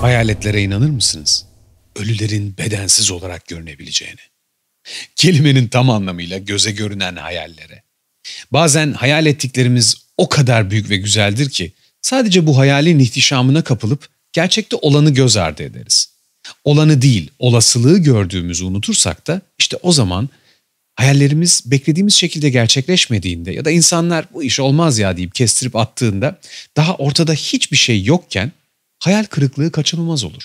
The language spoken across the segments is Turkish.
Hayaletlere inanır mısınız? Ölülerin bedensiz olarak görünebileceğini, Kelimenin tam anlamıyla göze görünen hayallere. Bazen hayal ettiklerimiz o kadar büyük ve güzeldir ki sadece bu hayalin ihtişamına kapılıp gerçekte olanı göz ardı ederiz. Olanı değil, olasılığı gördüğümüzü unutursak da işte o zaman hayallerimiz beklediğimiz şekilde gerçekleşmediğinde ya da insanlar bu iş olmaz ya deyip kestirip attığında daha ortada hiçbir şey yokken hayal kırıklığı kaçınılmaz olur.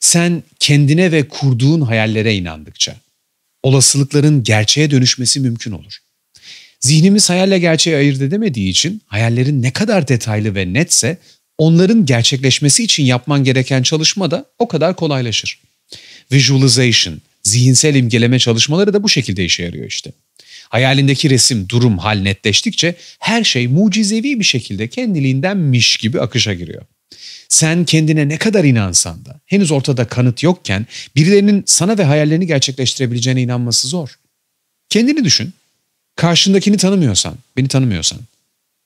Sen kendine ve kurduğun hayallere inandıkça olasılıkların gerçeğe dönüşmesi mümkün olur. Zihnimiz hayalle gerçeği ayırt edemediği için hayallerin ne kadar detaylı ve netse onların gerçekleşmesi için yapman gereken çalışma da o kadar kolaylaşır. Visualization, zihinsel imgeleme çalışmaları da bu şekilde işe yarıyor işte. Hayalindeki resim, durum, hal netleştikçe her şey mucizevi bir şekilde kendiliğinden miş gibi akışa giriyor. Sen kendine ne kadar inansan da henüz ortada kanıt yokken birilerinin sana ve hayallerini gerçekleştirebileceğine inanması zor. Kendini düşün. Karşındakini tanımıyorsan, beni tanımıyorsan,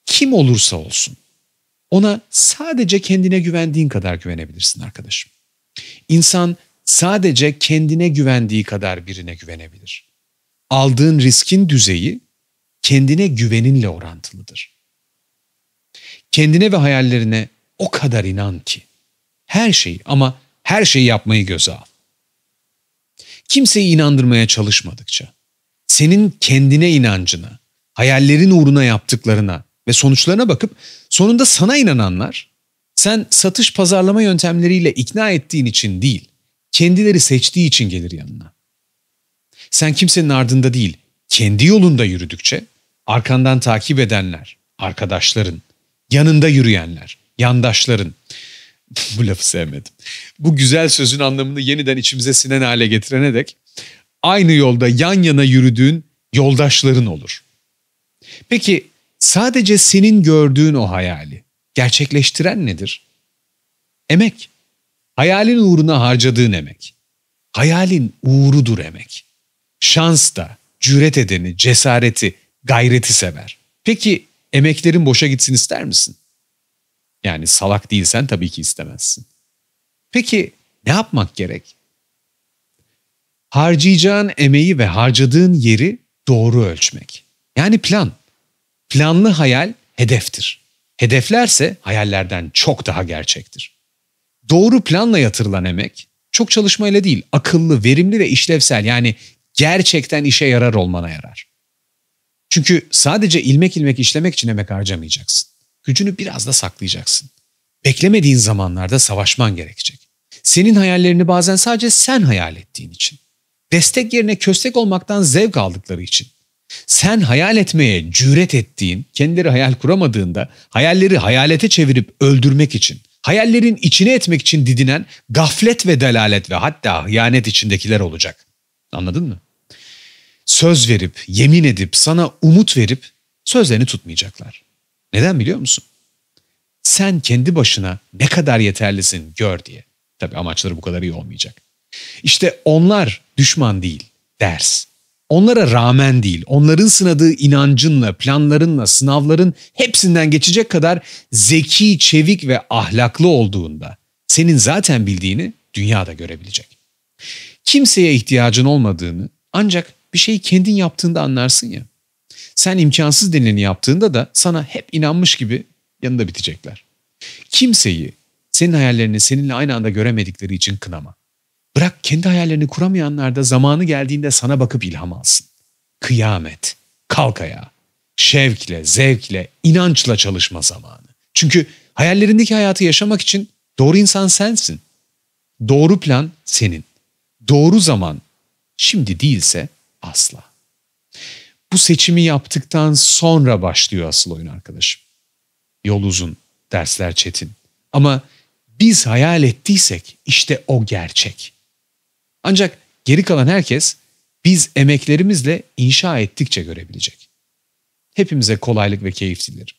kim olursa olsun ona sadece kendine güvendiğin kadar güvenebilirsin arkadaşım. İnsan sadece kendine güvendiği kadar birine güvenebilir. Aldığın riskin düzeyi kendine güveninle orantılıdır. Kendine ve hayallerine o kadar inan ki. Her şeyi ama her şeyi yapmayı göze al. Kimseyi inandırmaya çalışmadıkça, senin kendine inancına, hayallerin uğruna yaptıklarına ve sonuçlarına bakıp sonunda sana inananlar, sen satış pazarlama yöntemleriyle ikna ettiğin için değil, kendileri seçtiği için gelir yanına. Sen kimsenin ardında değil, kendi yolunda yürüdükçe arkandan takip edenler, arkadaşların, yanında yürüyenler, yandaşların bu lafı sevmedim. Bu güzel sözün anlamını yeniden içimize sinen hale getirene dek aynı yolda yan yana yürüdüğün yoldaşların olur. Peki sadece senin gördüğün o hayali gerçekleştiren nedir? Emek. Hayalin uğruna harcadığın emek. Hayalin uğrudur emek. Şans da cüret edeni, cesareti, gayreti sever. Peki emeklerin boşa gitsin ister misin? Yani salak değilsen tabii ki istemezsin. Peki ne yapmak gerek? Harcayacağın emeği ve harcadığın yeri doğru ölçmek. Yani plan. Planlı hayal hedeftir. Hedeflerse hayallerden çok daha gerçektir. Doğru planla yatırılan emek çok çalışmayla değil, akıllı, verimli ve işlevsel yani gerçekten işe yarar olmana yarar. Çünkü sadece ilmek ilmek işlemek için emek harcamayacaksın gücünü biraz da saklayacaksın. Beklemediğin zamanlarda savaşman gerekecek. Senin hayallerini bazen sadece sen hayal ettiğin için. Destek yerine köstek olmaktan zevk aldıkları için. Sen hayal etmeye cüret ettiğin, kendileri hayal kuramadığında hayalleri hayalete çevirip öldürmek için, hayallerin içine etmek için didinen gaflet ve delalet ve hatta hıyanet içindekiler olacak. Anladın mı? Söz verip, yemin edip, sana umut verip sözlerini tutmayacaklar. Neden biliyor musun? Sen kendi başına ne kadar yeterlisin gör diye. Tabi amaçları bu kadar iyi olmayacak. İşte onlar düşman değil, ders. Onlara rağmen değil, onların sınadığı inancınla, planlarınla, sınavların hepsinden geçecek kadar zeki, çevik ve ahlaklı olduğunda senin zaten bildiğini dünyada da görebilecek. Kimseye ihtiyacın olmadığını ancak bir şeyi kendin yaptığında anlarsın ya. Sen imkansız denileni yaptığında da sana hep inanmış gibi yanında bitecekler. Kimseyi senin hayallerini seninle aynı anda göremedikleri için kınama. Bırak kendi hayallerini kuramayanlar da zamanı geldiğinde sana bakıp ilham alsın. Kıyamet, kalk ayağa. Şevkle, zevkle, inançla çalışma zamanı. Çünkü hayallerindeki hayatı yaşamak için doğru insan sensin. Doğru plan senin. Doğru zaman şimdi değilse asla bu seçimi yaptıktan sonra başlıyor asıl oyun arkadaşım. Yol uzun, dersler çetin. Ama biz hayal ettiysek işte o gerçek. Ancak geri kalan herkes biz emeklerimizle inşa ettikçe görebilecek. Hepimize kolaylık ve keyif dilerim.